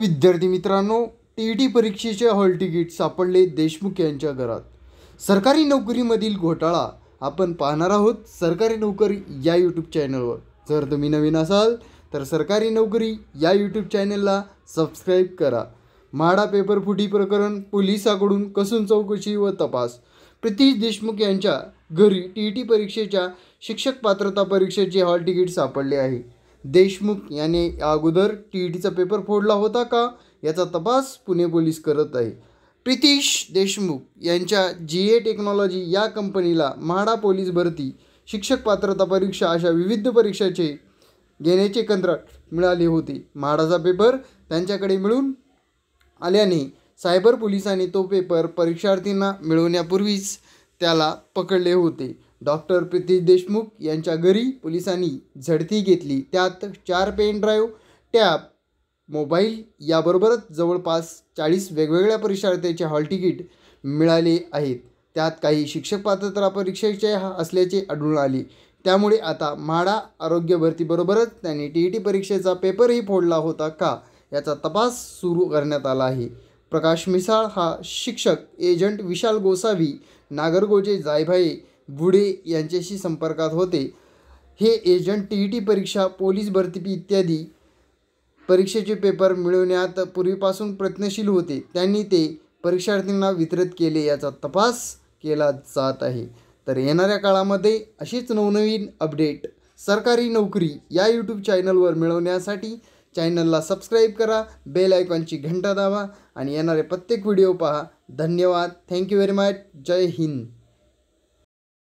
विद्यार्थी मित्रांनो T E T परीक्षेचे हॉल तिकीट सापडले देशमुख यांच्या घरात सरकारी नोकरीमधील घोटाळा आपण पाहणार आहोत सरकारी नोकरी या यूट्यूब चॅनलवर जर तुम्ही नवीन असाल तर सरकारी नोकरी या यूट्यूब चॅनलला सबस्क्राईब करा म्हाडा पेपर फुटी प्रकरण पोलिसाकडून कसून चौकशी व तपास प्रितीश देशमुख यांच्या घरी टी ई टी परीक्षेच्या शिक्षक पात्रता परीक्षेचे हॉल तिकीट सापडले आहे देशमुख याने अगोदर टी ई टीचा पेपर फोडला होता का याचा तपास पुणे पोलीस करत आहे प्रितीश देशमुख यांच्या जी ए टेक्नॉलॉजी या कंपनीला म्हाडा पोलीस भरती शिक्षक पात्रता परीक्षा अशा विविध परीक्षाचे घेण्याचे कंत्राट मिळाले होते म्हाडाचा पेपर त्यांच्याकडे मिळून आल्याने सायबर पोलिसांनी तो पेपर परीक्षार्थींना मिळवण्यापूर्वीच त्याला पकडले होते डॉक्टर प्रितेश देशमुख यांच्या घरी पोलिसांनी झडती घेतली त्यात चार पेन ड्राईव्ह टॅब मोबाईल याबरोबरच जवळपास चाळीस वेगवेगळ्या परीक्षार्थ्याचे हॉल तिकीट मिळाले आहेत त्यात काही शिक्षक पात्रता परीक्षेचे असल्याचे आढळून आले त्यामुळे आता म्हाडा आरोग्य भरतीबरोबरच त्यांनी टी ई टी परीक्षेचा पेपरही फोडला होता का याचा तपास सुरू करण्यात आला आहे प्रकाश मिसाळ हा शिक्षक एजंट विशाल गोसावी नागरगोजे जायभाये बुढे यांच्याशी संपर्कात होते हे एजंट टी ई टी परीक्षा पोलीस भरती इत्यादी परीक्षेचे पेपर मिळवण्यात पूर्वीपासून प्रयत्नशील होते त्यांनी ते परीक्षार्थींना वितरित केले याचा तपास केला जात आहे तर येणाऱ्या काळामध्ये अशीच नवनवीन अपडेट सरकारी नोकरी या यूट्यूब चॅनलवर मिळवण्यासाठी चॅनलला सबस्क्राईब करा बेल आयकॉनची घंटा दाबा आणि येणारे प्रत्येक व्हिडिओ पहा धन्यवाद थँक्यू व्हेरी मच जय हिंद